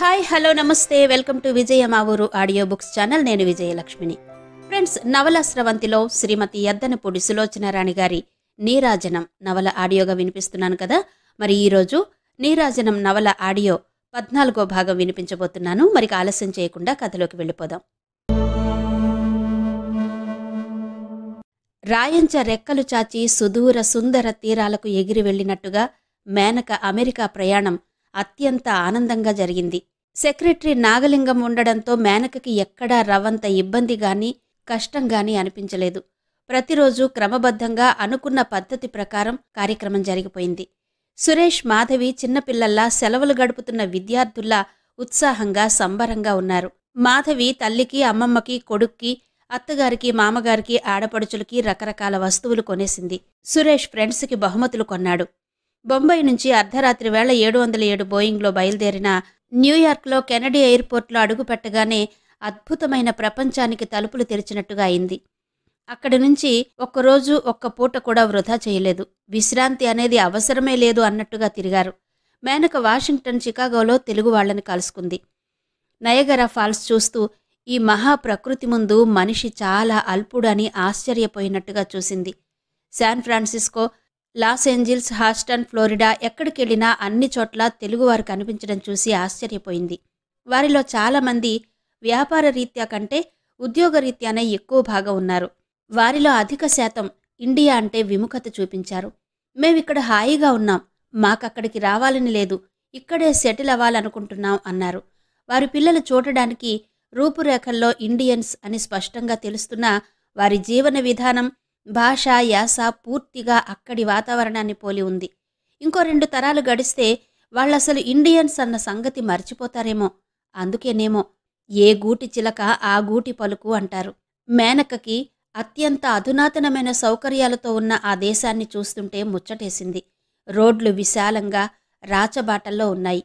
hi hello నమస్తే welcome to Vijaya మా ఊరు ఆడియో బుక్స్ ఛానల్ నేను విజయలక్ష్మిని ఫ్రెండ్స్ నవల స్రవంతిలో శ్రీమతి ఎద్దనపూడి సులోచనారాణి గారి నీరాజనం నవల ఆడియోగా వినిపిస్తున్నాను కదా మరి ఈరోజు నీరాజనం నవల ఆడియో పద్నాలుగో భాగం వినిపించబోతున్నాను మరి ఆలస్యం చేయకుండా కథలోకి వెళ్ళిపోదాం రాయంచ రెక్కలు చాచి సుదూర సుందర తీరాలకు ఎగిరి వెళ్ళినట్టుగా మేనక అమెరికా ప్రయాణం అత్యంత ఆనందంగా జరిగింది సెక్రటరీ నాగలింగం ఉండడంతో మేనకకి ఎక్కడా రవంత ఇబ్బంది కానీ కష్టం అనిపించలేదు ప్రతిరోజు క్రమబద్ధంగా అనుకున్న పద్ధతి ప్రకారం కార్యక్రమం జరిగిపోయింది సురేష్ మాధవి చిన్నపిల్లల్లా సెలవులు గడుపుతున్న విద్యార్థుల్లా ఉత్సాహంగా సంబరంగా ఉన్నారు మాధవి తల్లికి అమ్మమ్మకి కొడుక్కి అత్తగారికి మామగారికి ఆడపడుచులకి రకరకాల వస్తువులు కొనేసింది సురేష్ ఫ్రెండ్స్కి బహుమతులు కొన్నాడు బొంబాయి నుంచి అర్ధరాత్రి వేళ ఏడు వందల ఏడు బోయింగ్లో బయలుదేరిన న్యూయార్క్లో కెనడీ ఎయిర్పోర్ట్లో అడుగుపెట్టగానే అద్భుతమైన ప్రపంచానికి తలుపులు తెరిచినట్టుగా అయింది అక్కడి నుంచి ఒక్కరోజు ఒక్క పూట కూడా వృధా చేయలేదు విశ్రాంతి అనేది అవసరమే లేదు అన్నట్టుగా తిరిగారు మేనక వాషింగ్టన్ చికాగోలో తెలుగు వాళ్ళని కలుసుకుంది నయగరా ఫాల్స్ చూస్తూ ఈ మహా ప్రకృతి ముందు మనిషి చాలా అల్పుడని ఆశ్చర్యపోయినట్టుగా చూసింది San Francisco Los Angeles Houston Florida ఎక్కడికి వెళ్ళినా అన్ని చోట్ల తెలుగువారు కనిపించడం చూసి ఆశ్చర్యపోయింది వారిలో చాలామంది వ్యాపార రీత్యా కంటే ఉద్యోగ రీత్యానే ఎక్కువ భాగం ఉన్నారు వారిలో అధిక శాతం ఇండియా అంటే విముఖత చూపించారు మేమిక్కడ హాయిగా ఉన్నాం మాకక్కడికి రావాలని లేదు ఇక్కడే సెటిల్ అవ్వాలనుకుంటున్నాం అన్నారు వారి పిల్లలు చూడడానికి రూపురేఖల్లో ఇండియన్స్ అని స్పష్టంగా తెలుస్తున్న వారి జీవన విధానం భాష యాస పూర్తిగా అక్కడి వాతావరణాన్ని పోలి ఉంది ఇంకో రెండు తరాలు గడిస్తే వాళ్ళు అసలు ఇండియన్స్ అన్న సంగతి మర్చిపోతారేమో అందుకేనేమో ఏ గూటి చిలక ఆ గూటి పలుకు అంటారు మేనకకి అత్యంత అధునాతనమైన సౌకర్యాలతో ఉన్న ఆ దేశాన్ని చూస్తుంటే ముచ్చటేసింది రోడ్లు విశాలంగా రాచబాటల్లో ఉన్నాయి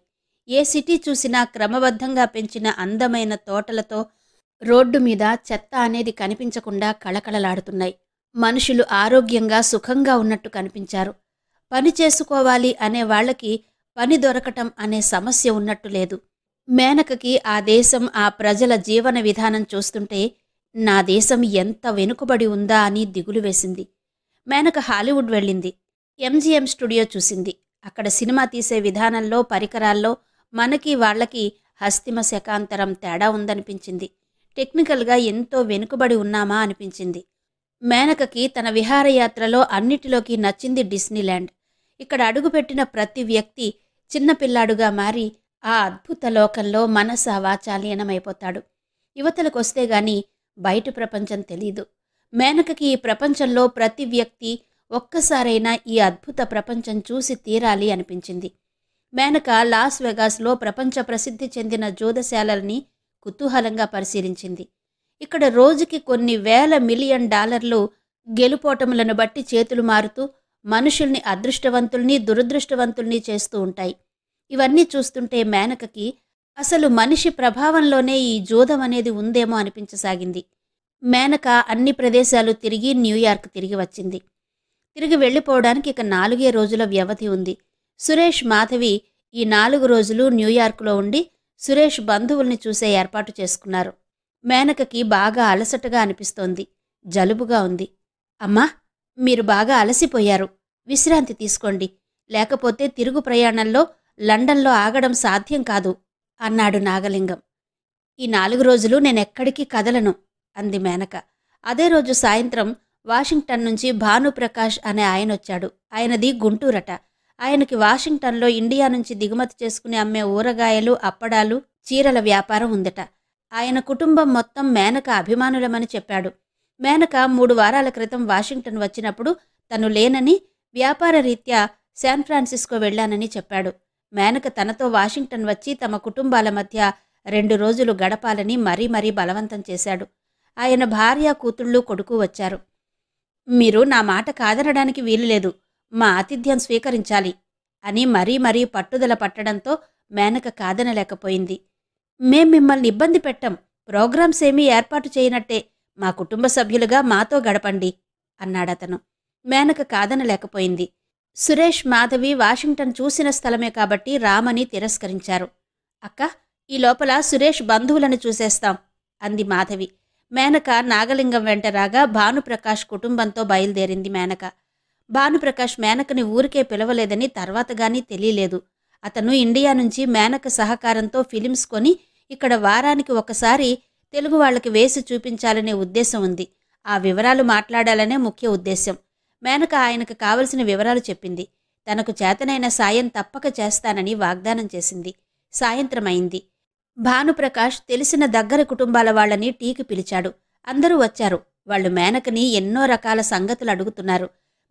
ఏ సిటీ చూసినా క్రమబద్ధంగా పెంచిన అందమైన తోటలతో రోడ్డు మీద చెత్త అనేది కనిపించకుండా కళకళలాడుతున్నాయి మనుషులు ఆరోగ్యంగా సుఖంగా ఉన్నట్టు కనిపించారు పని చేసుకోవాలి అనే వాళ్ళకి పని దొరకటం అనే సమస్య ఉన్నట్టు లేదు మేనకకి ఆ దేశం ఆ ప్రజల జీవన విధానం చూస్తుంటే నా దేశం ఎంత వెనుకబడి ఉందా అని దిగులు వేసింది మేనక హాలీవుడ్ వెళ్ళింది ఎంజీఎం స్టూడియో చూసింది అక్కడ సినిమా తీసే విధానంలో పరికరాల్లో మనకి వాళ్ళకి హస్తిమ శకాంతరం తేడా ఉందనిపించింది టెక్నికల్గా ఎంతో వెనుకబడి ఉన్నామా అనిపించింది మేనకకి తన విహారయాత్రలో అన్నిటిలోకి నచ్చింది డిస్నీల్యాండ్ ఇక్కడ అడుగుపెట్టిన ప్రతి వ్యక్తి చిన్నపిల్లాడుగా మారి ఆ అద్భుత లోకంలో వాచాలీనమైపోతాడు యువతలకు యువతలకొస్తే గాని బయట ప్రపంచం తెలీదు మేనకకి ఈ ప్రపంచంలో ప్రతి వ్యక్తి ఒక్కసారైనా ఈ అద్భుత ప్రపంచం చూసి తీరాలి అనిపించింది మేనక లాస్ వెగాస్లో ప్రపంచ ప్రసిద్ధి చెందిన జోదశాలని కుతూహలంగా పరిశీలించింది ఇక్కడ రోజుకి కొన్ని వేల మిలియన్ డాలర్లు గెలుపోటములను బట్టి చేతులు మారుతూ మనుషుల్ని అదృష్టవంతుల్ని దురదృష్టవంతుల్ని చేస్తూ ఉంటాయి ఇవన్నీ చూస్తుంటే మేనకకి అసలు మనిషి ప్రభావంలోనే ఈ జూదం అనేది ఉందేమో అనిపించసాగింది మేనక అన్ని ప్రదేశాలు తిరిగి న్యూయార్క్ తిరిగి వచ్చింది తిరిగి వెళ్ళిపోవడానికి ఇక నాలుగే రోజుల వ్యవధి ఉంది సురేష్ మాధవి ఈ నాలుగు రోజులు న్యూయార్క్లో ఉండి సురేష్ బంధువుల్ని చూసే ఏర్పాటు చేసుకున్నారు మేనకకి బాగా అలసటగా అనిపిస్తోంది జలుబుగా ఉంది అమ్మా మీరు బాగా అలసిపోయారు విశ్రాంతి తీసుకోండి లేకపోతే తిరుగు ప్రయాణంలో లండన్లో ఆగడం సాధ్యం కాదు అన్నాడు నాగలింగం ఈ నాలుగు రోజులు నేనెక్కడికి కదలను అంది మేనక అదే రోజు సాయంత్రం వాషింగ్టన్ నుంచి భానుప్రకాష్ అనే ఆయన వచ్చాడు ఆయనది గుంటూరట ఆయనకి వాషింగ్టన్లో ఇండియా నుంచి దిగుమతి చేసుకుని అమ్మే ఊరగాయలు అప్పడాలు చీరల వ్యాపారం ఉందట ఆయన కుటుంబం మొత్తం మేనక అభిమానులమని చెప్పాడు మేనక మూడు వారాల క్రితం వాషింగ్టన్ వచ్చినప్పుడు తను లేనని వ్యాపార రీత్యా శాన్ ఫ్రాన్సిస్కో వెళ్లానని చెప్పాడు మేనక తనతో వాషింగ్టన్ వచ్చి తమ కుటుంబాల మధ్య రెండు రోజులు గడపాలని మరీ మరీ బలవంతం చేశాడు ఆయన భార్య కూతుళ్ళు కొడుకు వచ్చారు మీరు నా మాట కాదనడానికి వీలులేదు మా ఆతిథ్యం స్వీకరించాలి అని మరీ మరీ పట్టుదల పట్టడంతో మేనక కాదనలేకపోయింది మేం మిమ్మల్ని ఇబ్బంది పెట్టం ప్రోగ్రామ్స్ ఏమీ ఏర్పాటు చేయనట్టే మా కుటుంబ సభ్యులుగా మాతో గడపండి అన్నాడతను మేనక కాదనలేకపోయింది సురేష్ మాధవి వాషింగ్టన్ చూసిన స్థలమే కాబట్టి రామని తిరస్కరించారు అక్క ఈ లోపల సురేష్ బంధువులను చూసేస్తాం అంది మాధవి మేనక నాగలింగం వెంట రాగా భానుప్రకాష్ కుటుంబంతో బయలుదేరింది మేనక భానుప్రకాష్ మేనకని ఊరికే పిలవలేదని తర్వాత తెలియలేదు అతను ఇండియా నుంచి మేనక సహకారంతో ఫిలిమ్స్ కొని ఇక్కడ వారానికి ఒకసారి తెలుగు వాళ్ళకి వేసి చూపించాలనే ఉద్దేశం ఉంది ఆ వివరాలు మాట్లాడాలనే ముఖ్య ఉద్దేశం మేనక ఆయనకు కావలసిన వివరాలు చెప్పింది తనకు చేతనైన సాయం తప్పక చేస్తానని వాగ్దానం చేసింది సాయంత్రం అయింది భానుప్రకాష్ తెలిసిన దగ్గర కుటుంబాల వాళ్ళని టీకి పిలిచాడు అందరూ వచ్చారు వాళ్ళు మేనకని ఎన్నో రకాల సంగతులు అడుగుతున్నారు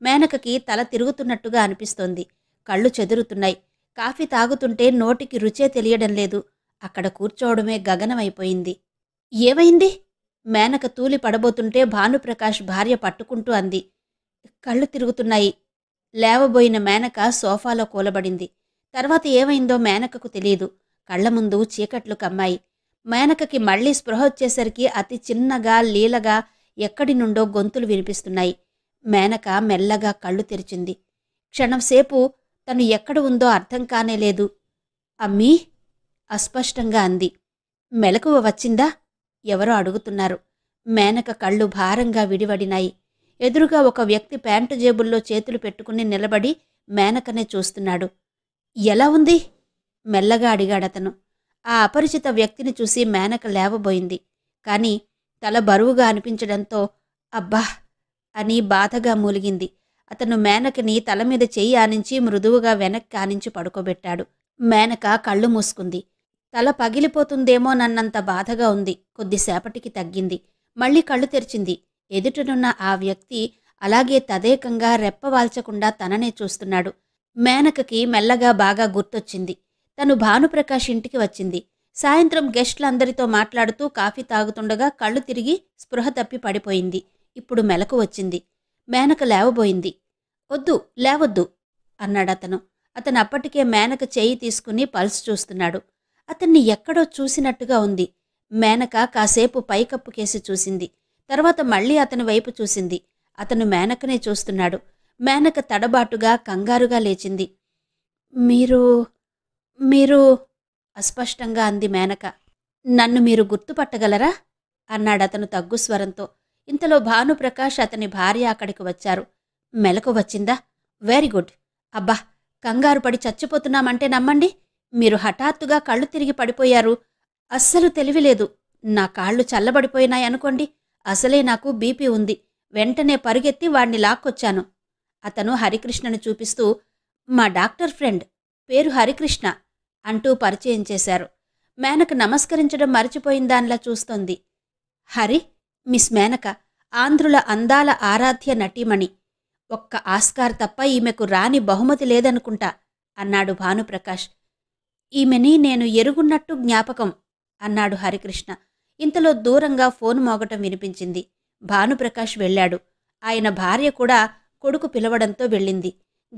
మేనకకి తల తిరుగుతున్నట్టుగా అనిపిస్తోంది కళ్ళు చెదురుతున్నాయి కాఫీ తాగుతుంటే నోటికి రుచే తెలియడం లేదు అక్కడ కూర్చోవడమే గగనమైపోయింది ఏమైంది మేనక తూలి పడబోతుంటే భానుప్రకాష్ భార్య పట్టుకుంటూ అంది కళ్ళు తిరుగుతున్నాయి లేవబోయిన మేనక సోఫాలో కూలబడింది తర్వాత ఏమైందో మేనకకు తెలియదు కళ్ల ముందు చీకట్లు కమ్మాయి మేనకకి మళ్లీ స్పృహ వచ్చేసరికి అతి చిన్నగా లీలగా ఎక్కడి నుండో గొంతులు వినిపిస్తున్నాయి మేనక మెల్లగా కళ్ళు తెరిచింది క్షణంసేపు తను ఎక్కడ ఉందో అర్థం కానేలేదు అమ్మీ అస్పష్టంగా అంది మెలకువ వచ్చిందా ఎవరో అడుగుతున్నారు మేనక కళ్ళు భారంగా విడివడినాయి ఎదురుగా ఒక వ్యక్తి ప్యాంటు జేబుల్లో చేతులు పెట్టుకుని నిలబడి మేనకనే చూస్తున్నాడు ఎలా ఉంది మెల్లగా అడిగాడతను ఆ అపరిచిత వ్యక్తిని చూసి మేనక లేవబోయింది కానీ తల బరువుగా అనిపించడంతో అబ్బా అని బాధగా మూలిగింది అతను మేనకని తల మీద చెయ్యి ఆనించి మృదువుగా వెనక్కి ఆనించి పడుకోబెట్టాడు మేనక కళ్ళు మూసుకుంది తల పగిలిపోతుందేమోనన్నంత బాధగా ఉంది కొద్దిసేపటికి తగ్గింది మళ్ళీ కళ్ళు తెరిచింది ఎదుటనున్న ఆ వ్యక్తి అలాగే తదేకంగా రెప్పవాల్చకుండా తననే చూస్తున్నాడు మేనకకి మెల్లగా బాగా గుర్తొచ్చింది తను భానుప్రకాష్ ఇంటికి వచ్చింది సాయంత్రం గెస్ట్లందరితో మాట్లాడుతూ కాఫీ తాగుతుండగా కళ్ళు తిరిగి స్పృహ తప్పి పడిపోయింది ఇప్పుడు మెలకు వచ్చింది మేనక లేవబోయింది వద్దు లేవద్దు అన్నాడతను అతను అప్పటికే మేనక చేయి తీసుకుని పల్స్ చూస్తున్నాడు అతన్ని ఎక్కడో చూసినట్టుగా ఉంది మేనక కాసేపు పైకప్పు కేసి చూసింది తర్వాత మళ్ళీ అతని వైపు చూసింది అతను మేనకనే చూస్తున్నాడు మేనక తడబాటుగా కంగారుగా లేచింది మీరు మీరు అస్పష్టంగా అంది మేనక నన్ను మీరు గుర్తుపట్టగలరా అన్నాడతను తగ్గు స్వరంతో ఇంతలో భానుప్రకాష్ అతని భార్య అక్కడికి వచ్చారు మెలకు వచ్చిందా వెరీ గుడ్ అబ్బా కంగారు పడి చచ్చిపోతున్నామంటే నమ్మండి మీరు హఠాత్తుగా కళ్ళు తిరిగి పడిపోయారు అస్సలు తెలివిలేదు నా కాళ్ళు చల్లబడిపోయినాయి అనుకోండి అసలే నాకు బీపీ ఉంది వెంటనే పరుగెత్తి వాణ్ణి లాక్కొచ్చాను అతను హరికృష్ణను చూపిస్తూ మా డాక్టర్ ఫ్రెండ్ పేరు హరికృష్ణ అంటూ పరిచయం చేశారు మేనక నమస్కరించడం మర్చిపోయిందానిలా చూస్తోంది హరి మిస్ మేనక ఆంధ్రుల అందాల ఆరాధ్య నటీమణి ఒక్క ఆస్కార్ తప్ప ఈమెకు రాని బహుమతి లేదనుకుంటా అన్నాడు భానుప్రకాష్ ఈమెని నేను ఎరుగున్నట్టు జ్ఞాపకం అన్నాడు హరికృష్ణ ఇంతలో దూరంగా ఫోన్ మోగటం వినిపించింది భానుప్రకాష్ వెళ్ళాడు ఆయన భార్య కూడా కొడుకు పిలవడంతో వెళ్ళింది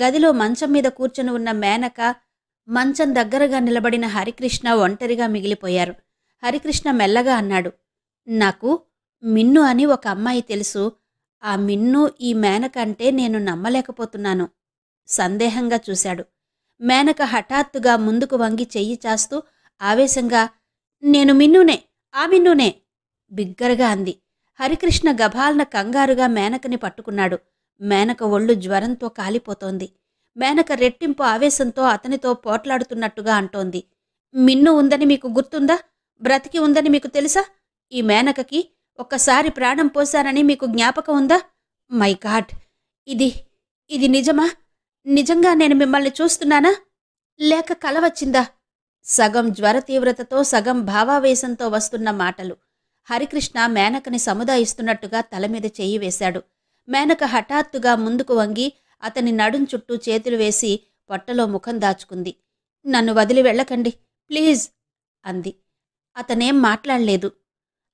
గదిలో మంచం మీద కూర్చొని ఉన్న మేనక మంచం దగ్గరగా నిలబడిన హరికృష్ణ ఒంటరిగా మిగిలిపోయారు హరికృష్ణ మెల్లగా అన్నాడు నాకు మిన్ను అని ఒక అమ్మాయి తెలుసు ఆ మిన్ను ఈ మేనకంటే నేను నమ్మలేకపోతున్నాను సందేహంగా చూశాడు మేనక హఠాత్తుగా ముందుకు వంగి చెయ్యి చాస్తూ ఆవేశంగా నేను మిన్నునే ఆ మిన్నునే బిగ్గరగా అంది హరికృష్ణ గభాలన కంగారుగా మేనకని పట్టుకున్నాడు మేనక ఒళ్ళు జ్వరంతో కాలిపోతోంది మేనక రెట్టింపు ఆవేశంతో అతనితో పోట్లాడుతున్నట్టుగా అంటోంది మిన్ను ఉందని మీకు గుర్తుందా బ్రతికి ఉందని మీకు తెలుసా ఈ మేనకకి ఒక్కసారి ప్రాణం పోశానని మీకు జ్ఞాపకం ఉందా మై గాడ్ ఇది ఇది నిజమా నిజంగా నేను మిమ్మల్ని చూస్తున్నానా లేక కల వచ్చిందా సగం జ్వర తీవ్రతతో సగం భావావేశంతో వస్తున్న మాటలు హరికృష్ణ మేనకని సముదాయిస్తున్నట్టుగా తల మీద చెయ్యి వేశాడు మేనక హఠాత్తుగా ముందుకు వంగి అతని నడుం చుట్టూ చేతులు వేసి పొట్టలో ముఖం దాచుకుంది నన్ను వదిలి వెళ్ళకండి ప్లీజ్ అంది అతనేం మాట్లాడలేదు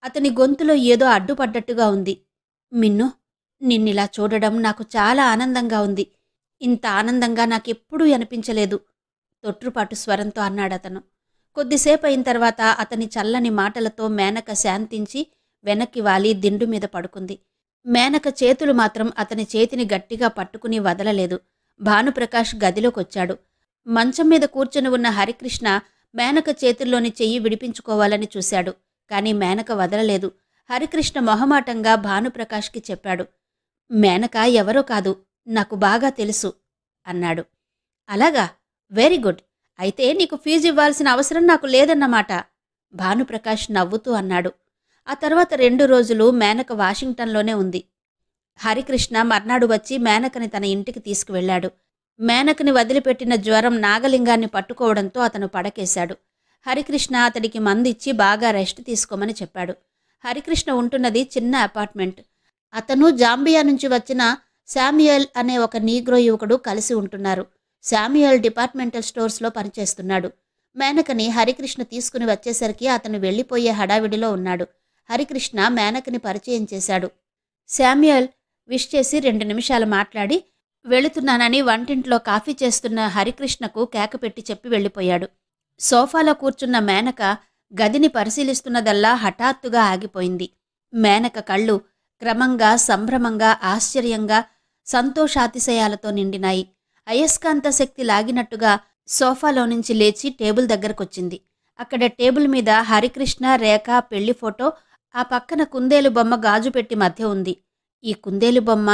అతని గొంతులో ఏదో అడ్డుపడ్డట్టుగా ఉంది మిన్ను నిన్నిలా చూడడం నాకు చాలా ఆనందంగా ఉంది ఇంత ఆనందంగా నాకెప్పుడూ అనిపించలేదు తొట్టుపాటు స్వరంతో అన్నాడతను కొద్దిసేపు అయిన తర్వాత అతని చల్లని మాటలతో మేనక శాంతించి వెనక్కి వాలి దిండు మీద పడుకుంది మేనక చేతులు మాత్రం అతని చేతిని గట్టిగా పట్టుకుని వదలలేదు భానుప్రకాష్ గదిలోకొచ్చాడు మంచం మీద కూర్చొని ఉన్న హరికృష్ణ మేనక చేతుల్లోని చెయ్యి విడిపించుకోవాలని చూశాడు కానీ మేనక వదలలేదు హరికృష్ణ మొహమాటంగా భానుప్రకాష్కి చెప్పాడు మేనక ఎవరో కాదు నాకు బాగా తెలుసు అన్నాడు అలాగా వెరీ గుడ్ అయితే నీకు ఫీజు ఇవ్వాల్సిన అవసరం నాకు లేదన్నమాట భానుప్రకాష్ నవ్వుతూ అన్నాడు ఆ తర్వాత రెండు రోజులు మేనక వాషింగ్టన్లోనే ఉంది హరికృష్ణ మర్నాడు వచ్చి మేనకని తన ఇంటికి తీసుకువెళ్లాడు మేనకని వదిలిపెట్టిన జ్వరం నాగలింగాన్ని పట్టుకోవడంతో అతను పడకేశాడు హరికృష్ణ అతడికి మందిచ్చి బాగా రెస్ట్ తీసుకోమని చెప్పాడు హరికృష్ణ ఉంటున్నది చిన్న అపార్ట్మెంట్ అతను జాంబియా నుంచి వచ్చిన శామ్యుయల్ అనే ఒక నీగ్రో యువకుడు కలిసి ఉంటున్నారు శామ్యుయల్ డిపార్ట్మెంటల్ స్టోర్స్లో పనిచేస్తున్నాడు మేనకని హరికృష్ణ తీసుకుని వచ్చేసరికి అతను వెళ్ళిపోయే హడావిడిలో ఉన్నాడు హరికృష్ణ మేనకని పరిచయం చేశాడు శామ్యుయల్ విష్ చేసి రెండు నిమిషాలు మాట్లాడి వెళుతున్నానని వంటింట్లో కాఫీ చేస్తున్న హరికృష్ణకు కేక పెట్టి చెప్పి వెళ్ళిపోయాడు సోఫాలో కూర్చున్న మేనక గదిని పరిశీలిస్తున్నదల్లా హఠాత్తుగా ఆగిపోయింది మేనక కళ్ళు క్రమంగా సంభ్రమంగా ఆశ్చర్యంగా సంతోషాతిశయాలతో నిండినాయి అయస్కాంత శక్తి లాగినట్టుగా సోఫాలో నుంచి లేచి టేబుల్ దగ్గరకొచ్చింది అక్కడ టేబుల్ మీద హరికృష్ణ రేఖ పెళ్లి ఫోటో ఆ పక్కన కుందేలు బొమ్మ గాజు పెట్టి మధ్య ఉంది ఈ కుందేలు బొమ్మ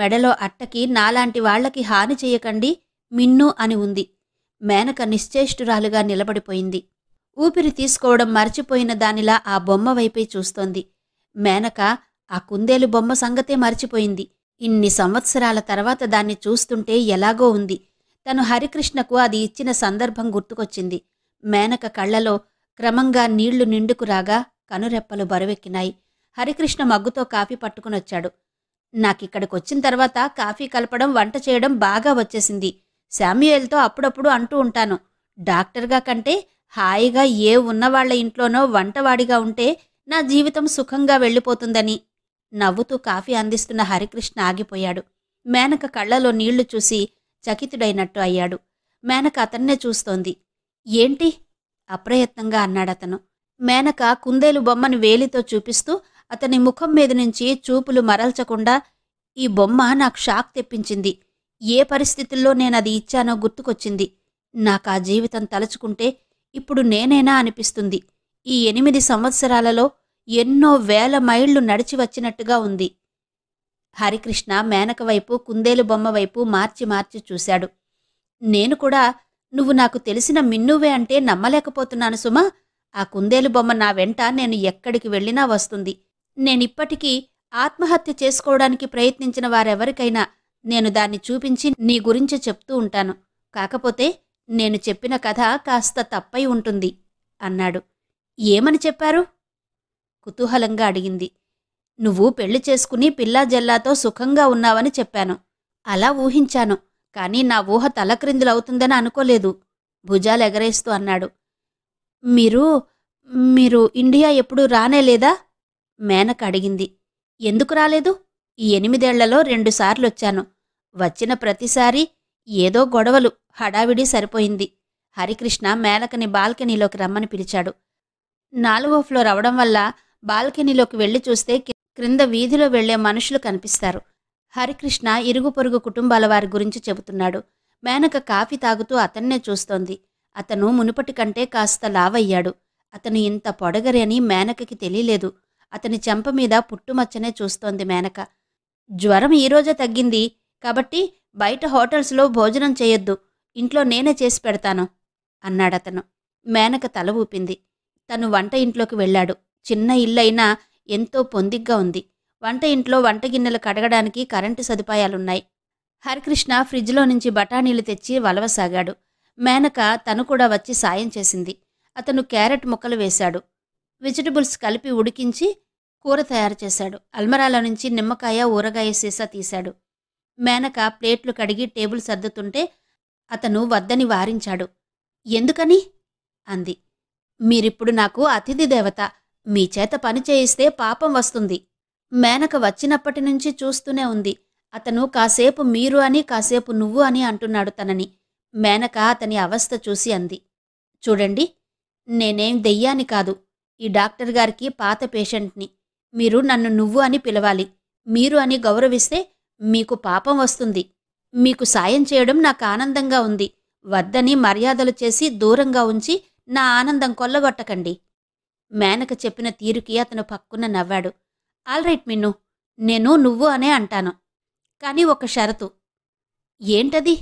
మెడలో అట్టకి నాలాంటి వాళ్లకి హాని చేయకండి మిన్ను అని ఉంది మేనక నిశ్చేష్టురాలుగా నిలబడిపోయింది ఊపిరి తీసుకోవడం మర్చిపోయిన దానిలా ఆ బొమ్మ వైపే చూస్తోంది మేనక ఆ కుందేలు బొమ్మ సంగతే మర్చిపోయింది ఇన్ని సంవత్సరాల తర్వాత దాన్ని చూస్తుంటే ఎలాగో ఉంది తను హరికృష్ణకు అది ఇచ్చిన సందర్భం గుర్తుకొచ్చింది మేనక కళ్లలో క్రమంగా నీళ్లు నిండుకురాగా కనురెప్పలు బరువెక్కినాయి హరికృష్ణ మగ్గుతో కాఫీ పట్టుకునొచ్చాడు నాకిక్కడికొచ్చిన తర్వాత కాఫీ కలపడం వంట చేయడం బాగా వచ్చేసింది శామ్యుయల్తో అప్పుడప్పుడు అంటూ ఉంటాను డాక్టర్గా కంటే హాయిగా ఏ ఉన్నవాళ్ల ఇంట్లోనో వంటవాడిగా ఉంటే నా జీవితం సుఖంగా వెళ్ళిపోతుందని నవ్వుతూ కాఫీ అందిస్తున్న హరికృష్ణ ఆగిపోయాడు మేనక కళ్ళలో నీళ్లు చూసి చకితుడైనట్టు అయ్యాడు మేనక అతన్నే చూస్తోంది ఏంటి అప్రయత్నంగా అన్నాడతను మేనక కుందేలు బొమ్మను వేలితో చూపిస్తూ అతని ముఖం మీద నుంచి చూపులు మరల్చకుండా ఈ బొమ్మ నాకు షాక్ తెప్పించింది ఏ పరిస్థితుల్లో నేనది ఇచ్చానో గుర్తుకొచ్చింది నాకు ఆ జీవితం తలుచుకుంటే ఇప్పుడు నేనేనా అనిపిస్తుంది ఈ ఎనిమిది సంవత్సరాలలో ఎన్నో వేల మైళ్లు నడిచి వచ్చినట్టుగా ఉంది హరికృష్ణ మేనక వైపు కుందేలు బొమ్మ వైపు మార్చి మార్చి చూశాడు నేను కూడా నువ్వు నాకు తెలిసిన మిన్నువే అంటే నమ్మలేకపోతున్నాను సుమా ఆ కుందేలు బొమ్మ నా వెంట నేను ఎక్కడికి వెళ్ళినా వస్తుంది నేనిప్పటికీ ఆత్మహత్య చేసుకోవడానికి ప్రయత్నించిన వారెవరికైనా నేను దాన్ని చూపించి నీ గురించి చెప్తూ ఉంటాను కాకపోతే నేను చెప్పిన కథ కాస్త తప్పై ఉంటుంది అన్నాడు ఏమని చెప్పారు కుతూహలంగా అడిగింది నువ్వు పెళ్లి చేసుకుని పిల్లా జల్లాతో సుఖంగా ఉన్నావని చెప్పాను అలా ఊహించాను కానీ నా ఊహ తలక్రిందులవుతుందని అనుకోలేదు భుజాలు ఎగరేస్తూ అన్నాడు మీరు మీరు ఇండియా ఎప్పుడూ రానేలేదా మేనక అడిగింది ఎందుకు రాలేదు ఈ ఎనిమిదేళ్లలో రెండుసార్లు వచ్చాను వచ్చిన ప్రతిసారి ఏదో గొడవలు హడావిడి సరిపోయింది హరికృష్ణ మేనకని బాల్కనీలోకి రమ్మని పిలిచాడు నాలుగో ఫ్లోర్ అవడం వల్ల బాల్కనీలోకి వెళ్ళి చూస్తే క్రింద వీధిలో వెళ్లే మనుషులు కనిపిస్తారు హరికృష్ణ ఇరుగు పొరుగు కుటుంబాల వారి గురించి చెబుతున్నాడు మేనక కాఫీ తాగుతూ అతన్నే చూస్తోంది అతను మునుపటి కంటే కాస్త లావయ్యాడు అతను ఇంత పొడగరి అని మేనకకి తెలియలేదు అతని చెంప మీద పుట్టుమచ్చనే చూస్తోంది మేనక జ్వరం ఈరోజే తగ్గింది కాబట్టి బయట హోటల్స్లో భోజనం చేయొద్దు ఇంట్లో నేనే చేసి పెడతాను అన్నాడతను మేనక తల ఊపింది తను వంట ఇంట్లోకి వెళ్ళాడు చిన్న ఇల్లైనా ఎంతో పొందిగ్గా ఉంది వంట ఇంట్లో వంట గిన్నెలు కడగడానికి కరెంటు సదుపాయాలున్నాయి హరికృష్ణ ఫ్రిడ్జ్లో నుంచి బఠానీలు తెచ్చి వలవసాగాడు మేనక తను కూడా వచ్చి సాయం చేసింది అతను క్యారెట్ ముక్కలు వేశాడు వెజిటబుల్స్ కలిపి ఉడికించి కూర తయారు చేశాడు అల్మరాల నుంచి నిమ్మకాయ ఊరగాయ సీసా తీశాడు మేనక ప్లేట్లు కడిగి టేబుల్ సర్దుతుంటే అతను వద్దని వారించాడు ఎందుకని అంది మీరిప్పుడు నాకు అతిథి దేవత మీ చేత పని చేయిస్తే పాపం వస్తుంది మేనక వచ్చినప్పటి నుంచి చూస్తూనే ఉంది అతను కాసేపు మీరు అని కాసేపు నువ్వు అని అంటున్నాడు తనని మేనక అతని అవస్థ చూసి అంది చూడండి నేనేం దెయ్యాని కాదు ఈ డాక్టర్ గారికి పాత పేషెంట్ని మీరు నన్ను నువ్వు అని పిలవాలి మీరు అని గౌరవిస్తే మీకు పాపం వస్తుంది మీకు సాయం చేయడం నాకు ఆనందంగా ఉంది వద్దని మర్యాదలు చేసి దూరంగా ఉంచి నా ఆనందం కొల్లగొట్టకండి మేనక చెప్పిన తీరుకి అతను పక్కున నవ్వాడు ఆల్రైట్ మిన్ను నేను నువ్వు అనే అంటాను కానీ ఒక షరతు ఏంటది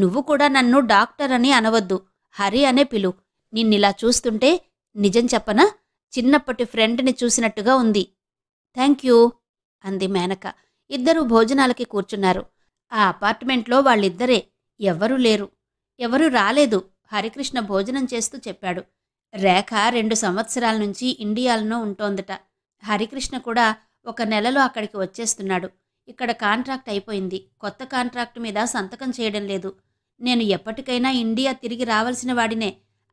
నువ్వు కూడా నన్ను డాక్టర్ అని అనవద్దు హరి అనే పిలు నిన్నిలా చూస్తుంటే నిజం చెప్పనా చిన్నప్పటి ఫ్రెండ్ని చూసినట్టుగా ఉంది థ్యాంక్ యూ అంది మేనక ఇద్దరూ భోజనాలకి కూర్చున్నారు ఆ అపార్ట్మెంట్లో వాళ్ళిద్దరే ఎవరూ లేరు ఎవరూ రాలేదు హరికృష్ణ భోజనం చేస్తూ చెప్పాడు రేఖ రెండు సంవత్సరాల నుంచి ఇండియాలోనూ ఉంటోందట హరికృష్ణ కూడా ఒక నెలలో అక్కడికి వచ్చేస్తున్నాడు ఇక్కడ కాంట్రాక్ట్ అయిపోయింది కొత్త కాంట్రాక్ట్ మీద సంతకం చేయడం లేదు నేను ఎప్పటికైనా ఇండియా తిరిగి రావాల్సిన వాడినే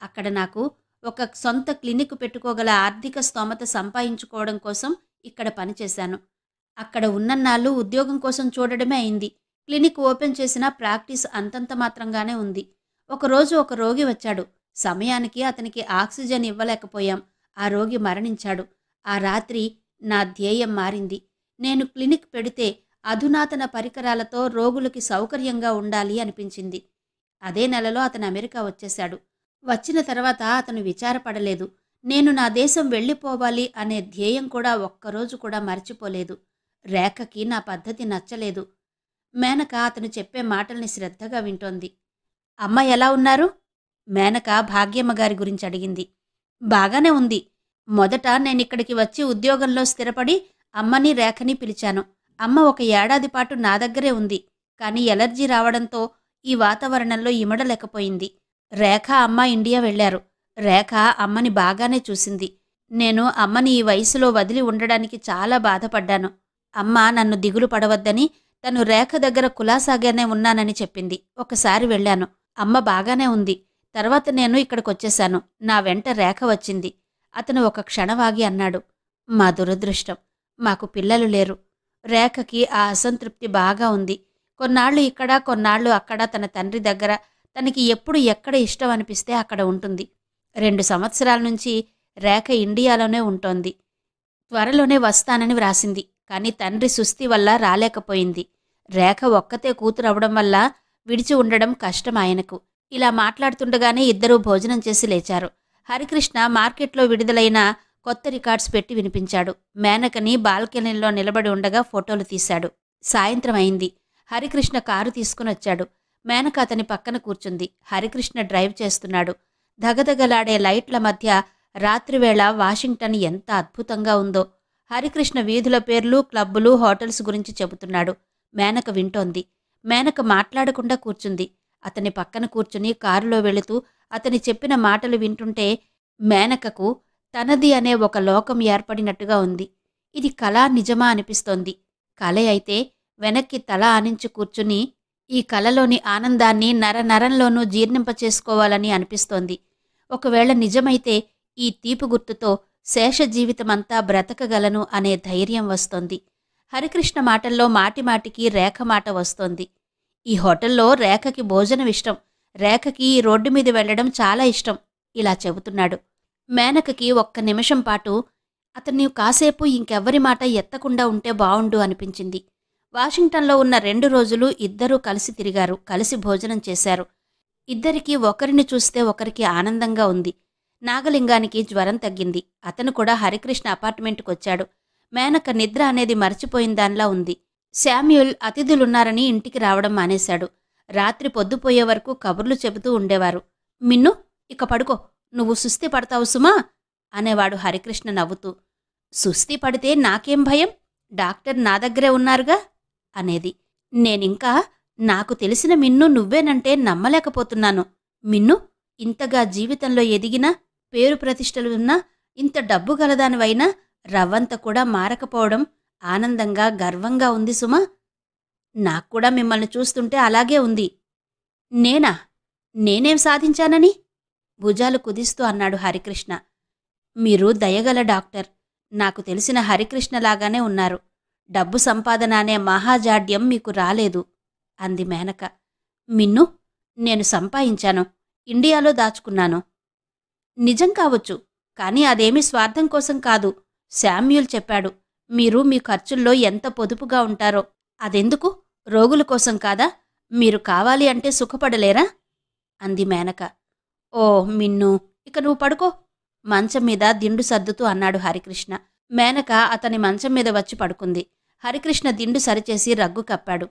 అక్కడ నాకు ఒక సొంత క్లినిక్ పెట్టుకోగల ఆర్థిక స్తోమత సంపాదించుకోవడం కోసం ఇక్కడ పనిచేశాను అక్కడ ఉన్నన్నాళ్ళు ఉద్యోగం కోసం చూడడమే అయింది క్లినిక్ ఓపెన్ చేసిన ప్రాక్టీస్ అంతంత మాత్రంగానే ఉంది ఒకరోజు ఒక రోగి వచ్చాడు సమయానికి అతనికి ఆక్సిజన్ ఇవ్వలేకపోయాం ఆ రోగి మరణించాడు ఆ రాత్రి నా ధ్యేయం మారింది నేను క్లినిక్ పెడితే అధునాతన పరికరాలతో రోగులకి సౌకర్యంగా ఉండాలి అనిపించింది అదే నెలలో అతను అమెరికా వచ్చేశాడు వచ్చిన తర్వాత అతను విచారపడలేదు నేను నా దేశం వెళ్ళిపోవాలి అనే ధ్యేయం కూడా ఒక్కరోజు కూడా మర్చిపోలేదు రేఖకి నా పద్ధతి నచ్చలేదు మేనక అతను చెప్పే మాటల్ని శ్రద్ధగా వింటోంది అమ్మ ఎలా ఉన్నారు మేనక భాగ్యమ్మ గారి గురించి అడిగింది బాగానే ఉంది మొదట నేనిక్కడికి వచ్చి ఉద్యోగంలో స్థిరపడి అమ్మని రేఖని పిలిచాను అమ్మ ఒక ఏడాది పాటు నా దగ్గరే ఉంది కానీ ఎలర్జీ రావడంతో ఈ వాతావరణంలో ఇమడలేకపోయింది రేఖ అమ్మ ఇండియా వెళ్లారు రేఖ అమ్మని బాగానే చూసింది నేను అమ్మని ఈ వయసులో వదిలి ఉండడానికి చాలా బాధపడ్డాను అమ్మ నన్ను దిగులు పడవద్దని తను రేఖ దగ్గర కులాసాగానే ఉన్నానని చెప్పింది ఒకసారి వెళ్ళాను అమ్మ బాగానే ఉంది తర్వాత నేను ఇక్కడికి వచ్చేశాను నా వెంట రేఖ వచ్చింది అతను ఒక క్షణవాగి అన్నాడు మా దురదృష్టం మాకు పిల్లలు లేరు రేఖకి ఆ అసంతృప్తి బాగా ఉంది కొన్నాళ్ళు ఇక్కడ కొన్నాళ్ళు అక్కడ తన తండ్రి దగ్గర తనకి ఎప్పుడు ఎక్కడ ఇష్టం అనిపిస్తే అక్కడ ఉంటుంది రెండు సంవత్సరాల నుంచి రేఖ ఇండియాలోనే ఉంటోంది త్వరలోనే వస్తానని వ్రాసింది కానీ తండ్రి సుస్థి వల్ల రాలేకపోయింది రేఖ ఒక్కతే కూతురవడం వల్ల విడిచి ఉండడం కష్టం ఆయనకు ఇలా మాట్లాడుతుండగానే ఇద్దరూ భోజనం చేసి లేచారు హరికృష్ణ మార్కెట్లో విడుదలైన కొత్త రికార్డ్స్ పెట్టి వినిపించాడు మేనకని బాల్కనీలో నిలబడి ఉండగా ఫోటోలు తీశాడు సాయంత్రం అయింది హరికృష్ణ కారు తీసుకుని వచ్చాడు మేనక అతని పక్కన కూర్చుంది హరికృష్ణ డ్రైవ్ చేస్తున్నాడు ధగధగలాడే లైట్ల మధ్య రాత్రివేళ వాషింగ్టన్ ఎంత అద్భుతంగా ఉందో హరికృష్ణ వీధుల పేర్లు క్లబ్బులు హోటల్స్ గురించి చెబుతున్నాడు మేనక వింటోంది మేనక మాట్లాడకుండా కూర్చుంది అతని పక్కన కూర్చుని కారులో వెళుతూ అతని చెప్పిన మాటలు వింటుంటే మేనకకు తనది అనే ఒక లోకం ఏర్పడినట్టుగా ఉంది ఇది కళ నిజమా అనిపిస్తోంది కళ అయితే వెనక్కి తల ఆనించి కూర్చుని ఈ కళలోని ఆనందాన్ని నరనరంలోనూ జీర్ణింపచేసుకోవాలని అనిపిస్తోంది ఒకవేళ నిజమైతే ఈ తీపి గుర్తుతో శేష జీవితమంతా బ్రతకగలను అనే ధైర్యం వస్తోంది హరికృష్ణ మాటల్లో మాటిమాటికి రేఖ మాట వస్తోంది ఈ హోటల్లో రేఖకి భోజనం ఇష్టం రేఖకి ఈ రోడ్డు మీద వెళ్లడం చాలా ఇష్టం ఇలా చెబుతున్నాడు మేనకకి ఒక్క నిమిషం పాటు అతన్ని కాసేపు ఇంకెవ్వరి మాట ఎత్తకుండా ఉంటే బావుండు అనిపించింది వాషింగ్టన్లో ఉన్న రెండు రోజులు ఇద్దరూ కలిసి తిరిగారు కలిసి భోజనం చేశారు ఇద్దరికీ ఒకరిని చూస్తే ఒకరికి ఆనందంగా ఉంది నాగలింగానికి జ్వరం తగ్గింది అతను కూడా హరికృష్ణ అపార్ట్మెంట్కి వచ్చాడు మేనక నిద్ర అనేది మర్చిపోయిన దానిలా ఉంది శామ్యుల్ అతిథులున్నారని ఇంటికి రావడం మానేశాడు రాత్రి పొద్దుపోయే వరకు కబుర్లు చెబుతూ ఉండేవారు మిన్ను ఇక పడుకో నువ్వు సుస్థి పడతావు సుమా అనేవాడు హరికృష్ణ నవ్వుతూ సుస్థి పడితే నాకేం భయం డాక్టర్ నా దగ్గరే ఉన్నారుగా అనేది నేనింకా నాకు తెలిసిన మిన్ను నువ్వేనంటే నమ్మలేకపోతున్నాను మిన్ను ఇంతగా జీవితంలో ఎదిగినా పేరు ప్రతిష్టలున్నా ఇంత డబ్బు గలదానివైనా రవ్వంత కూడా మారకపోవడం ఆనందంగా గర్వంగా ఉంది సుమా నాకు కూడా మిమ్మల్ని చూస్తుంటే అలాగే ఉంది నేనా నేనేం సాధించానని భుజాలు కుదిస్తూ అన్నాడు హరికృష్ణ మీరు దయగల డాక్టర్ నాకు తెలిసిన హరికృష్ణలాగానే ఉన్నారు డబ్బు సంపాదన అనే మహాజాడ్యం మీకు రాలేదు అంది మేనక మిన్ను నేను సంపాదించాను ఇండియాలో దాచుకున్నాను నిజం కావచ్చు కానీ అదేమీ స్వార్థం కోసం కాదు శామ్యూల్ చెప్పాడు మీరు మీ ఖర్చుల్లో ఎంత పొదుపుగా ఉంటారో అదెందుకు రోగుల కోసం కాదా మీరు కావాలి అంటే సుఖపడలేరా అంది మేనక ఓ మిన్ను ఇక నువ్వు పడుకో మంచం మీద దిండు సర్దుతూ అన్నాడు హరికృష్ణ మేనక అతని మంచం మీద వచ్చి పడుకుంది హరికృష్ణ దిండు సరిచేసి రగ్గు కప్పాడు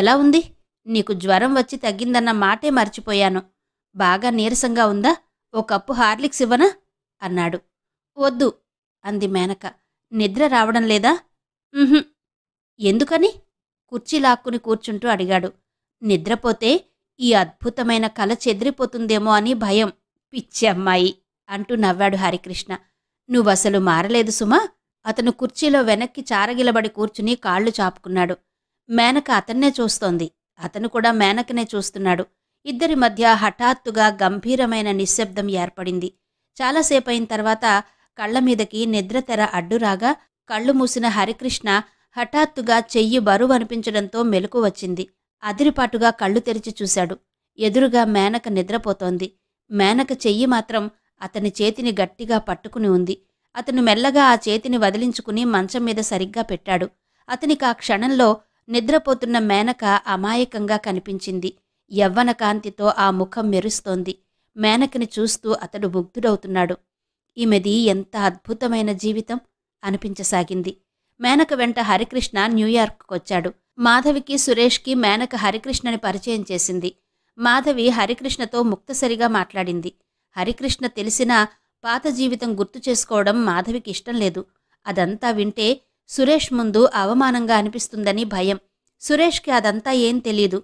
ఎలా ఉంది నీకు జ్వరం వచ్చి తగ్గిందన్న మాటే మర్చిపోయాను బాగా నీరసంగా ఉందా ఓ కప్పు హార్లిక్స్ ఇవ్వనా అన్నాడు వద్దు అంది మేనక నిద్ర రావడం లేదా ఎందుకని కుర్చీ లాక్కుని కూర్చుంటూ అడిగాడు నిద్రపోతే ఈ అద్భుతమైన కళ చెదిరిపోతుందేమో అని భయం పిచ్చి అమ్మాయి అంటూ నవ్వాడు హరికృష్ణ నువ్వసలు మారలేదు సుమా అతను కుర్చీలో వెనక్కి చారగిలబడి కూర్చుని కాళ్ళు చాపుకున్నాడు మేనక అతన్నే చూస్తోంది అతను కూడా మేనకనే చూస్తున్నాడు ఇద్దరి మధ్య హఠాత్తుగా గంభీరమైన నిశ్శబ్దం ఏర్పడింది చాలాసేపు అయిన తర్వాత కళ్ళ మీదకి నిద్రతెర అడ్డురాగా కళ్ళు మూసిన హరికృష్ణ హఠాత్తుగా చెయ్యి బరువు అనిపించడంతో మెలకు వచ్చింది అదిరిపాటుగా కళ్ళు తెరిచి చూశాడు ఎదురుగా మేనక నిద్రపోతోంది మేనక చెయ్యి మాత్రం అతని చేతిని గట్టిగా పట్టుకుని ఉంది అతను మెల్లగా ఆ చేతిని వదిలించుకుని మంచం మీద సరిగ్గా పెట్టాడు అతనికి ఆ క్షణంలో నిద్రపోతున్న మేనక అమాయకంగా కనిపించింది యవ్వన కాంతితో ఆ ముఖం మెరుస్తోంది మేనకని చూస్తూ అతడు ముగ్ధుడవుతున్నాడు ఈమెది ఎంత అద్భుతమైన జీవితం అనిపించసాగింది మేనక వెంట హరికృష్ణ న్యూయార్క్కి వచ్చాడు మాధవికి సురేష్కి మేనక హరికృష్ణని పరిచయం చేసింది మాధవి హరికృష్ణతో ముక్తసరిగా మాట్లాడింది హరికృష్ణ తెలిసినా పాత జీవితం గుర్తు చేసుకోవడం మాధవికి ఇష్టం లేదు అదంతా వింటే సురేష్ ముందు అవమానంగా అనిపిస్తుందని భయం సురేష్కి అదంతా ఏం తెలీదు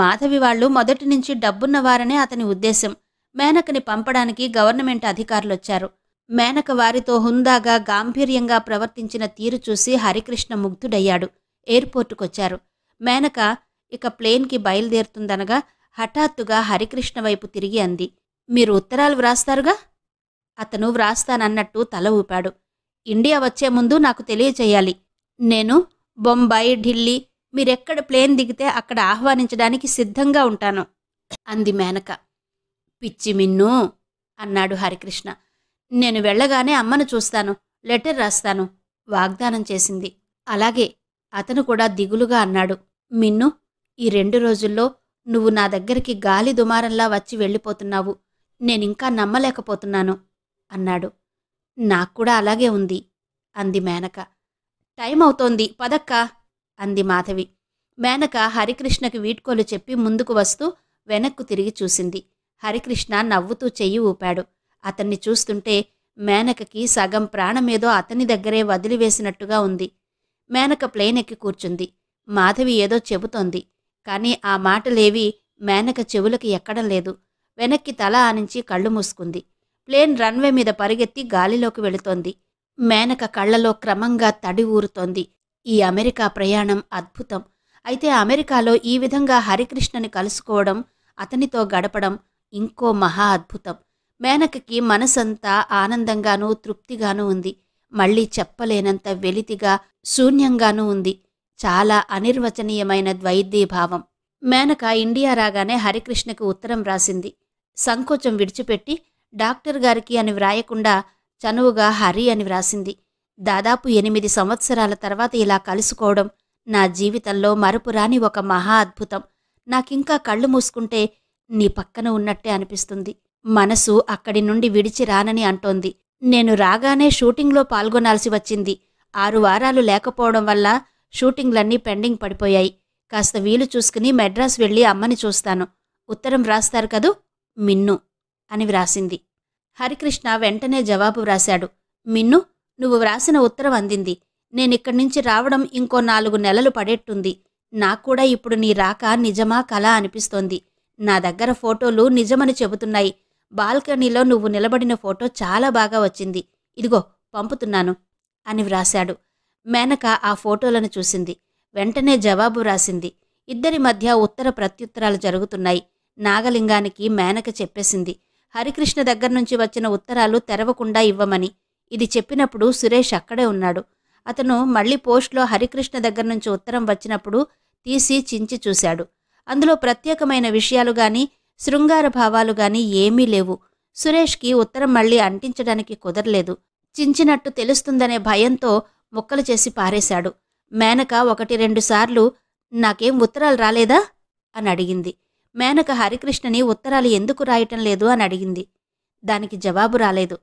మాధవి వాళ్ళు మొదటి నుంచి డబ్బున్నవారనే అతని ఉద్దేశం మేనకని పంపడానికి గవర్నమెంట్ అధికారులొచ్చారు మేనక వారితో హుందాగా గాంభీర్యంగా ప్రవర్తించిన తీరు చూసి హరికృష్ణ ముగ్ధుడయ్యాడు ఎయిర్పోర్టుకొచ్చారు మేనక ఇక ప్లేన్కి బయలుదేరుతుందనగా హఠాత్తుగా హరికృష్ణ వైపు తిరిగి అంది మీరు ఉత్తరాలు వ్రాస్తారుగా అతను వ్రాస్తానన్నట్టు తల ఊపాడు ఇండియా వచ్చే ముందు నాకు తెలియచేయాలి నేను బొంబాయి ఢిల్లీ మీరెక్కడ ప్లేన్ దిగితే అక్కడ ఆహ్వానించడానికి సిద్ధంగా ఉంటాను అంది మేనక పిచ్చి మిన్ను అన్నాడు హరికృష్ణ నేను వెళ్ళగానే అమ్మను చూస్తాను లెటర్ రాస్తాను వాగ్దానం చేసింది అలాగే అతను కూడా దిగులుగా అన్నాడు మిన్ను ఈ రెండు రోజుల్లో నువ్వు నా దగ్గరికి గాలి దుమారంలా వచ్చి వెళ్ళిపోతున్నావు నేనింకా నమ్మలేకపోతున్నాను అన్నాడు నాకు కూడా అలాగే ఉంది అంది మేనక టైం అవుతోంది పదక్క అంది మాధవి మేనక హరికృష్ణకి వీడ్కోలు చెప్పి ముందుకు వస్తూ వెనక్కు తిరిగి చూసింది హరికృష్ణ నవ్వుతూ చెయ్యి ఊపాడు అతన్ని చూస్తుంటే మేనకకి సగం ప్రాణమేదో అతని దగ్గరే వదిలివేసినట్టుగా ఉంది మేనక ప్లేన్ ఎక్కి కూర్చుంది మాధవి ఏదో చెబుతోంది కానీ ఆ మాటలేవి మేనక చెవులకి ఎక్కడం లేదు వెనక్కి తల ఆనించి కళ్ళు మూసుకుంది ప్లేన్ రన్వే మీద పరిగెత్తి గాలిలోకి వెళుతోంది మేనక కళ్ళలో క్రమంగా తడి ఊరుతోంది ఈ అమెరికా ప్రయాణం అద్భుతం అయితే అమెరికాలో ఈ విధంగా హరికృష్ణని కలుసుకోవడం అతనితో గడపడం ఇంకో మహా అద్భుతం మేనకకి మనసంతా ఆనందంగానూ తృప్తిగానూ ఉంది మళ్ళీ చెప్పలేనంత వెలితిగా శూన్యంగానూ ఉంది చాలా అనిర్వచనీయమైన ద్వైద్యభావం మేనక ఇండియా రాగానే హరికృష్ణకు ఉత్తరం రాసింది సంకోచం విడిచిపెట్టి డాక్టర్ గారికి అని వ్రాయకుండా చనువుగా హరి అని వ్రాసింది దాదాపు ఎనిమిది సంవత్సరాల తర్వాత ఇలా కలుసుకోవడం నా జీవితంలో మరపురాని ఒక మహా అద్భుతం నాకింకా కళ్ళు మూసుకుంటే నీ పక్కన ఉన్నట్టే అనిపిస్తుంది మనసు అక్కడి నుండి విడిచి రానని అంటోంది నేను రాగానే షూటింగ్లో పాల్గొనాల్సి వచ్చింది ఆరు వారాలు లేకపోవడం వల్ల షూటింగ్లన్నీ పెండింగ్ పడిపోయాయి కాస్త వీలు చూసుకుని మెడ్రాస్ వెళ్ళి అమ్మని చూస్తాను ఉత్తరం వ్రాస్తారు కదూ మిన్ను అని వ్రాసింది హరికృష్ణ వెంటనే జవాబు వ్రాశాడు మిన్ను నువ్వు వ్రాసిన ఉత్తరం అందింది నేనిక్కడి నుంచి రావడం ఇంకో నాలుగు నెలలు పడేట్టుంది నాక్కూడా ఇప్పుడు నీ రాక నిజమా కళ అనిపిస్తోంది నా దగ్గర ఫోటోలు నిజమని చెబుతున్నాయి బాల్కనీలో నువ్వు నిలబడిన ఫోటో చాలా బాగా వచ్చింది ఇదిగో పంపుతున్నాను అని వ్రాశాడు మేనక ఆ ఫోటోలను చూసింది వెంటనే జవాబు వ్రాసింది ఇద్దరి మధ్య ఉత్తర ప్రత్యుత్తరాలు జరుగుతున్నాయి నాగలింగానికి మేనక చెప్పేసింది హరికృష్ణ దగ్గర నుంచి వచ్చిన ఉత్తరాలు తెరవకుండా ఇవ్వమని ఇది చెప్పినప్పుడు సురేష్ అక్కడే ఉన్నాడు అతను మళ్ళీ పోస్ట్లో హరికృష్ణ దగ్గర నుంచి ఉత్తరం వచ్చినప్పుడు తీసి చించి చూశాడు అందులో ప్రత్యేకమైన విషయాలు గాని శృంగార భావాలు గాని ఏమీ లేవు సురేష్కి ఉత్తరం మళ్ళీ అంటించడానికి కుదరలేదు చించినట్టు తెలుస్తుందనే భయంతో ముక్కలు చేసి పారేశాడు మేనక ఒకటి రెండుసార్లు నాకేం ఉత్తరాలు రాలేదా అని అడిగింది మేనక హరికృష్ణని ఉత్తరాలు ఎందుకు రాయటం లేదు అని అడిగింది దానికి జవాబు రాలేదు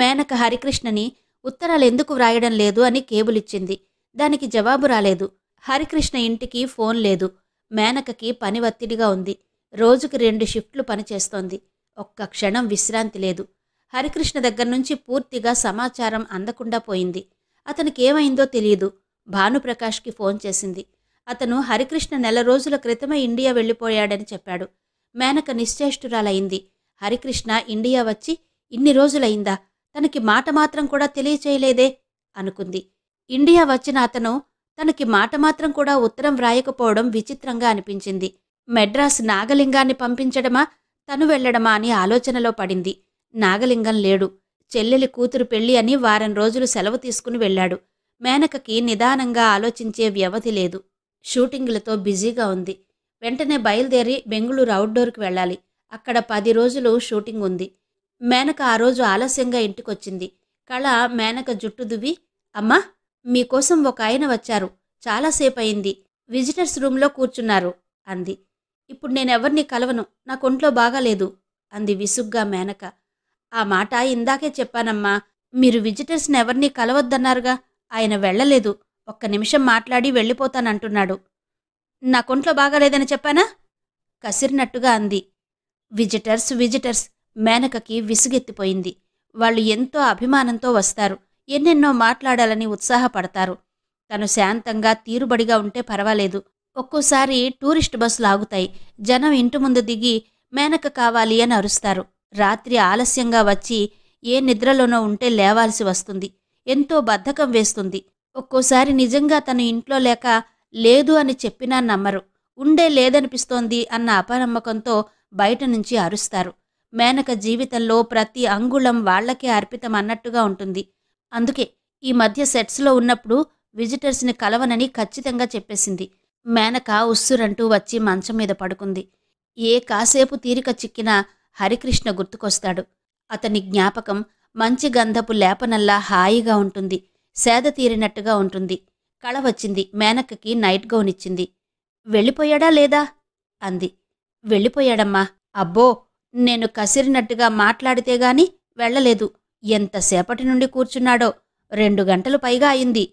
మేనక హరికృష్ణని ఉత్తరాలు ఎందుకు వ్రాయడం లేదు అని కేబులిచ్చింది దానికి జవాబు రాలేదు హరికృష్ణ ఇంటికి ఫోన్ లేదు మేనకకి పని ఒత్తిడిగా ఉంది రోజుకు రెండు షిఫ్ట్లు పనిచేస్తోంది ఒక్క క్షణం విశ్రాంతి లేదు హరికృష్ణ దగ్గర నుంచి పూర్తిగా సమాచారం అందకుండా పోయింది అతనికేమైందో తెలియదు భానుప్రకాష్కి ఫోన్ చేసింది అతను హరికృష్ణ నెల రోజుల క్రితమే ఇండియా వెళ్ళిపోయాడని చెప్పాడు మేనక నిశ్చేష్టురాలైంది హరికృష్ణ ఇండియా వచ్చి ఇన్ని రోజులైందా తనకి మాట మాత్రం కూడా తెలియచేయలేదే అనుకుంది ఇండియా వచ్చిన అతను తనకి మాట మాత్రం కూడా ఉత్తరం వ్రాయకపోవడం విచిత్రంగా అనిపించింది మెడ్రాస్ నాగలింగాన్ని పంపించడమా తను వెళ్లడమా అని ఆలోచనలో పడింది నాగలింగం లేడు చెల్లెలి కూతురు పెళ్లి అని వారం రోజులు సెలవు తీసుకుని వెళ్లాడు మేనకకి నిదానంగా ఆలోచించే వ్యవధి లేదు షూటింగులతో బిజీగా ఉంది వెంటనే బయలుదేరి బెంగుళూరు అవుట్డోర్కి వెళ్ళాలి అక్కడ పది రోజులు షూటింగ్ ఉంది మేనక ఆ రోజు ఆలస్యంగా ఇంటికొచ్చింది కళ మేనక జుట్టు దువ్వి అమ్మా మీకోసం ఒక ఆయన వచ్చారు చాలాసేపు అయింది విజిటర్స్ రూమ్లో కూర్చున్నారు అంది ఇప్పుడు నేనెవర్ని కలవను నాకొంట్లో బాగాలేదు అంది విసుగ్గా మేనక ఆ మాట ఇందాకే చెప్పానమ్మా మీరు విజిటర్స్ని ఎవరిని కలవద్దన్నారుగా ఆయన వెళ్ళలేదు ఒక్క నిమిషం మాట్లాడి వెళ్ళిపోతానంటున్నాడు నాకొంట్లో బాగాలేదని చెప్పానా కసిరినట్టుగా అంది విజిటర్స్ విజిటర్స్ మేనకకి విసుగెత్తిపోయింది వాళ్ళు ఎంతో అభిమానంతో వస్తారు ఎన్నెన్నో మాట్లాడాలని ఉత్సాహపడతారు తను శాంతంగా తీరుబడిగా ఉంటే పర్వాలేదు ఒక్కోసారి టూరిస్ట్ బస్సులు ఆగుతాయి జనం ఇంటి ముందు దిగి మేనక కావాలి అని అరుస్తారు రాత్రి ఆలస్యంగా వచ్చి ఏ నిద్రలోనో ఉంటే లేవాల్సి వస్తుంది ఎంతో బద్ధకం వేస్తుంది ఒక్కోసారి నిజంగా తను ఇంట్లో లేక లేదు అని చెప్పినా నమ్మరు ఉండే లేదనిపిస్తోంది అన్న అపనమ్మకంతో బయట నుంచి అరుస్తారు మేనక జీవితంలో ప్రతి అంగుళం వాళ్లకే అర్పితం అన్నట్టుగా ఉంటుంది అందుకే ఈ మధ్య సెట్స్లో ఉన్నప్పుడు విజిటర్స్ని కలవనని ఖచ్చితంగా చెప్పేసింది మేనక ఉస్సురంటూ వచ్చి మంచం మీద పడుకుంది ఏ కాసేపు తీరిక చిక్కినా హరికృష్ణ గుర్తుకొస్తాడు అతని జ్ఞాపకం మంచి గంధపు లేపనల్లా హాయిగా ఉంటుంది సేద తీరినట్టుగా ఉంటుంది కళ వచ్చింది మేనక్కకి నైట్ గౌన్ ఇచ్చింది వెళ్ళిపోయాడా లేదా అంది వెళ్ళిపోయాడమ్మా అబ్బో నేను కసిరినట్టుగా మాట్లాడితే గాని వెళ్ళలేదు ఎంతసేపటి నుండి కూర్చున్నాడో రెండు గంటలు పైగా అయింది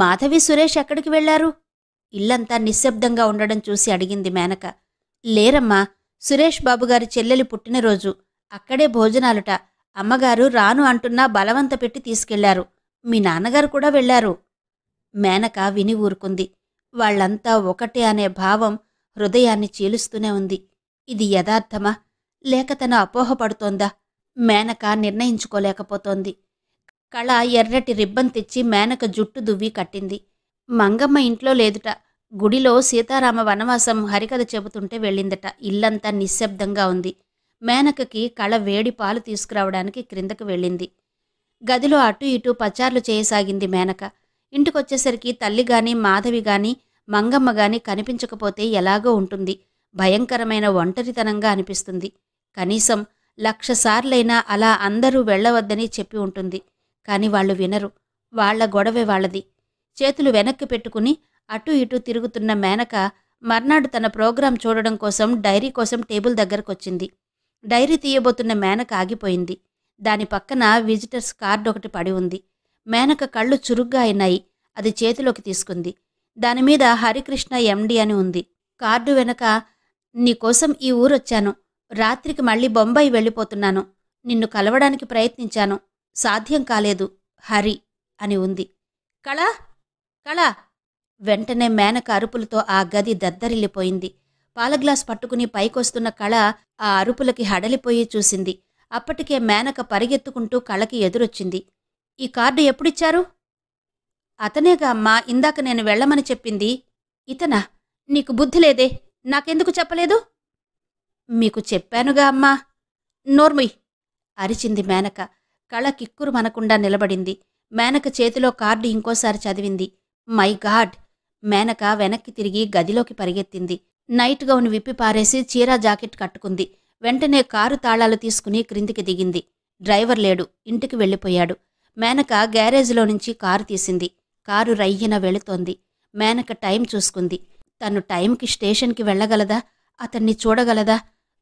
మాధవి సురేష్ ఎక్కడికి వెళ్లారు ఇల్లంతా నిశ్శబ్దంగా ఉండడం చూసి అడిగింది మేనక లేరమ్మా సురేష్ బాబుగారి చెల్లెలి పుట్టినరోజు అక్కడే భోజనాలుట అమ్మగారు రాను అంటున్నా బలవంత పెట్టి తీసుకెళ్లారు మీ నాన్నగారు కూడా వెళ్లారు మేనక విని ఊరుకుంది వాళ్లంతా ఒకటే అనే భావం హృదయాన్ని చీలుస్తూనే ఉంది ఇది యథార్థమా లేక తన అపోహపడుతోందా మేనక నిర్ణయించుకోలేకపోతోంది కళ ఎర్రటి రిబ్బన్ తెచ్చి మేనక జుట్టు దువ్వి కట్టింది మంగమ్మ ఇంట్లో లేదుట గుడిలో సీతారామ వనవాసం హరికథ చెబుతుంటే వెళ్ళిందట ఇల్లంతా నిశ్శబ్దంగా ఉంది మేనకకి కళ వేడి పాలు తీసుకురావడానికి క్రిందకు వెళ్ళింది గదిలో అటు ఇటు పచారులు చేయసాగింది మేనక ఇంటికొచ్చేసరికి తల్లి మాధవిగాని మాధవి మంగమ్మ కనిపించకపోతే ఎలాగో ఉంటుంది భయంకరమైన ఒంటరితనంగా అనిపిస్తుంది కనీసం లక్ష సార్లైనా అలా అందరూ వెళ్ళవద్దని చెప్పి ఉంటుంది కానీ వాళ్ళు వినరు వాళ్ల గొడవే వాళ్ళది చేతులు వెనక్కి పెట్టుకుని అటు ఇటు తిరుగుతున్న మేనక మర్నాడు తన ప్రోగ్రాం చూడడం కోసం డైరీ కోసం టేబుల్ దగ్గరకు వచ్చింది డైరీ తీయబోతున్న మేనక ఆగిపోయింది దాని పక్కన విజిటర్స్ కార్డు ఒకటి పడి ఉంది మేనక కళ్ళు చురుగ్గా అయినాయి అది చేతిలోకి తీసుకుంది దానిమీద హరికృష్ణ ఎండి అని ఉంది కార్డు వెనక నీకోసం ఈ ఊరొచ్చాను రాత్రికి మళ్ళీ బొంబాయి వెళ్ళిపోతున్నాను నిన్ను కలవడానికి ప్రయత్నించాను సాధ్యం కాలేదు హరి అని ఉంది కళ కళ వెంటనే మేనక అరుపులతో ఆ గది దద్దరిల్లిపోయింది పాలగ్లాస్ పట్టుకుని పైకొస్తున్న కళ ఆ అరుపులకి హడలిపోయి చూసింది అప్పటికే మేనక పరిగెత్తుకుంటూ కళకి ఎదురొచ్చింది ఈ కార్డు ఎప్పుడిచ్చారు అతనేగా అమ్మా ఇందాక నేను వెళ్ళమని చెప్పింది ఇతనా నీకు బుద్ధి లేదే నాకెందుకు చెప్పలేదు మీకు చెప్పానుగా అమ్మా నోర్మి అరిచింది మేనక కళ కిక్కురు మనకుండా నిలబడింది మేనక చేతిలో కార్డు ఇంకోసారి చదివింది మై గాడ్ మేనక వెనక్కి తిరిగి గదిలోకి పరిగెత్తింది నైట్ గౌన్ విప్పి పారేసి చీర జాకెట్ కట్టుకుంది వెంటనే కారు తాళాలు తీసుకుని క్రిందికి దిగింది డ్రైవర్ లేడు ఇంటికి వెళ్ళిపోయాడు మేనక గ్యారేజ్లో నుంచి కారు తీసింది కారు రయ్యన వెళుతోంది మేనక టైం చూసుకుంది తను టైంకి స్టేషన్కి వెళ్ళగలదా అతన్ని చూడగలదా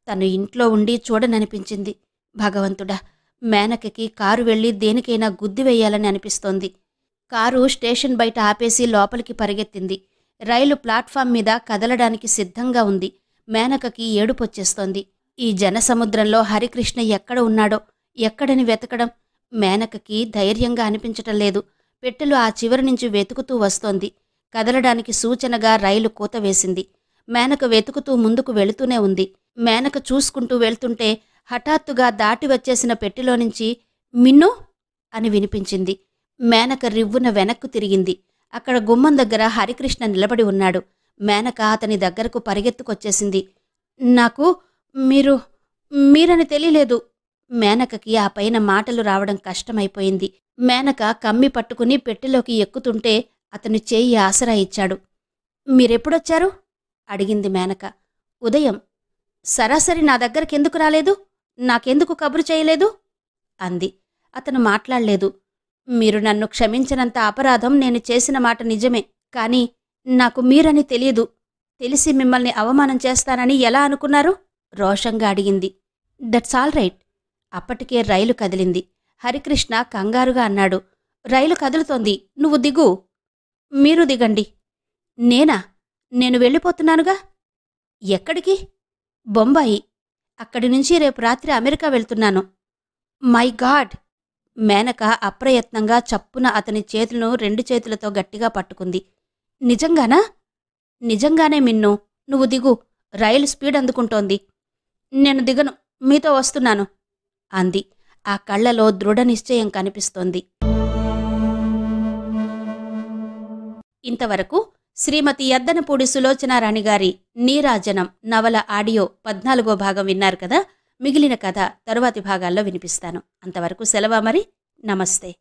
తను ఇంట్లో ఉండి చూడననిపించింది భగవంతుడా మేనకకి కారు వెళ్ళి దేనికైనా గుద్ది అనిపిస్తోంది కారు స్టేషన్ బయట ఆపేసి లోపలికి పరిగెత్తింది రైలు ప్లాట్ఫామ్ మీద కదలడానికి సిద్ధంగా ఉంది మేనకకి ఏడుపొచ్చేస్తోంది ఈ జనసముద్రంలో హరికృష్ణ ఎక్కడ ఉన్నాడో ఎక్కడని వెతకడం మేనకకి ధైర్యంగా అనిపించటం లేదు పెట్టెలు ఆ చివరి నుంచి వెతుకుతూ వస్తోంది కదలడానికి సూచనగా రైలు కూత వేసింది మేనక వెతుకుతూ ముందుకు వెళుతూనే ఉంది మేనక చూసుకుంటూ వెళ్తుంటే హఠాత్తుగా దాటి వచ్చేసిన పెట్టెలో నుంచి మిన్ను అని వినిపించింది మేనక రివ్వున వెనక్కు తిరిగింది అక్కడ గుమ్మం దగ్గర హరికృష్ణ నిలబడి ఉన్నాడు మేనక అతని దగ్గరకు పరిగెత్తుకొచ్చేసింది నాకు మీరు మీరని తెలియలేదు మేనకకి ఆ పైన మాటలు రావడం కష్టమైపోయింది మేనక కమ్మి పట్టుకుని పెట్టెలోకి ఎక్కుతుంటే అతను చేయి ఆసరా ఇచ్చాడు మీరెప్పుడొచ్చారు అడిగింది మేనక ఉదయం సరాసరి నా దగ్గరకెందుకు రాలేదు నాకెందుకు కబురు చేయలేదు అంది అతను మాట్లాడలేదు మీరు నన్ను క్షమించినంత అపరాధం నేను చేసిన మాట నిజమే కానీ నాకు మీరని తెలియదు తెలిసి మిమ్మల్ని అవమానం చేస్తానని ఎలా అనుకున్నారు రోషంగా అడిగింది దట్స్ ఆల్ రైట్ అప్పటికే రైలు కదిలింది హరికృష్ణ కంగారుగా అన్నాడు రైలు కదులుతోంది నువ్వు దిగు మీరు దిగండి నేనా నేను వెళ్ళిపోతున్నానుగా ఎక్కడికి బొంబాయి అక్కడి నుంచి రేపు రాత్రి అమెరికా వెళ్తున్నాను మై గాడ్ మేనక అప్రయత్నంగా చప్పున అతని చేతులను రెండు చేతులతో గట్టిగా పట్టుకుంది నిజంగానా నిజంగానే మిన్ను నువ్వు దిగు రైలు స్పీడ్ అందుకుంటోంది నేను దిగను మీతో వస్తున్నాను అంది ఆ కళ్లలో దృఢ నిశ్చయం కనిపిస్తోంది ఇంతవరకు శ్రీమతి ఎద్దనపూడి సులోచనారాణి గారి నీరాజనం నవల ఆడియో పద్నాలుగో భాగం విన్నారు కదా మిగిలిన కథ తరువాతి భాగాల్లో వినిపిస్తాను అంతవరకు సెలవు మరి నమస్తే